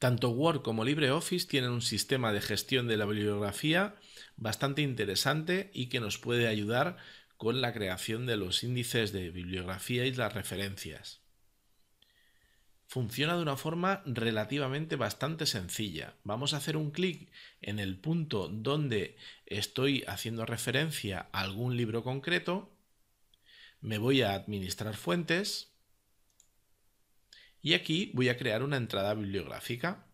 Tanto Word como LibreOffice tienen un sistema de gestión de la bibliografía bastante interesante y que nos puede ayudar con la creación de los índices de bibliografía y las referencias. Funciona de una forma relativamente bastante sencilla. Vamos a hacer un clic en el punto donde estoy haciendo referencia a algún libro concreto. Me voy a administrar fuentes y aquí voy a crear una entrada bibliográfica.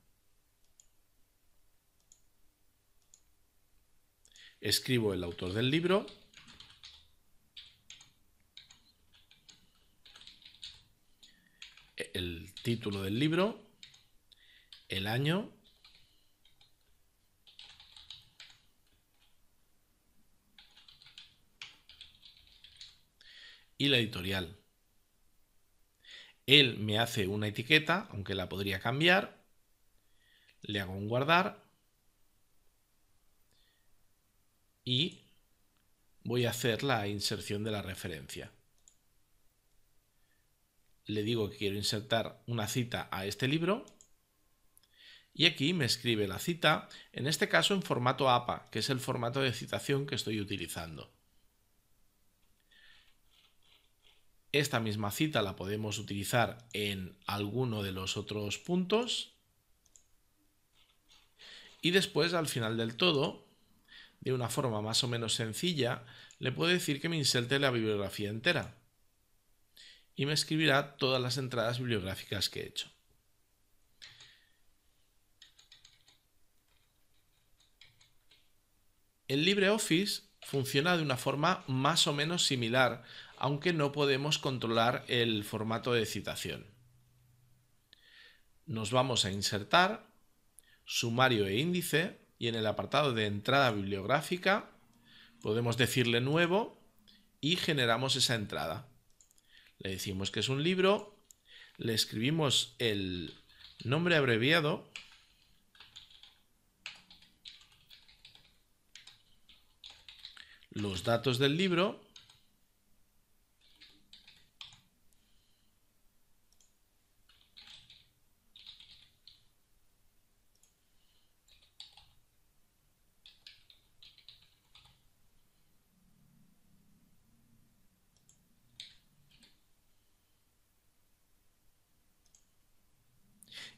Escribo el autor del libro. El título del libro. El año. Y la editorial. Él me hace una etiqueta, aunque la podría cambiar. Le hago un guardar. Y voy a hacer la inserción de la referencia. Le digo que quiero insertar una cita a este libro. Y aquí me escribe la cita, en este caso en formato APA, que es el formato de citación que estoy utilizando. Esta misma cita la podemos utilizar en alguno de los otros puntos. Y después, al final del todo, de una forma más o menos sencilla, le puedo decir que me inserte la bibliografía entera. Y me escribirá todas las entradas bibliográficas que he hecho. El LibreOffice funciona de una forma más o menos similar aunque no podemos controlar el formato de citación. Nos vamos a insertar, sumario e índice, y en el apartado de entrada bibliográfica podemos decirle nuevo y generamos esa entrada. Le decimos que es un libro, le escribimos el nombre abreviado, los datos del libro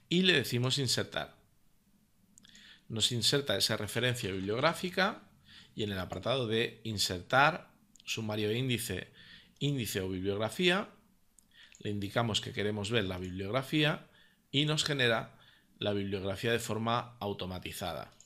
y le decimos insertar. Nos inserta esa referencia bibliográfica y en el apartado de insertar, sumario de índice, índice o bibliografía, le indicamos que queremos ver la bibliografía y nos genera la bibliografía de forma automatizada.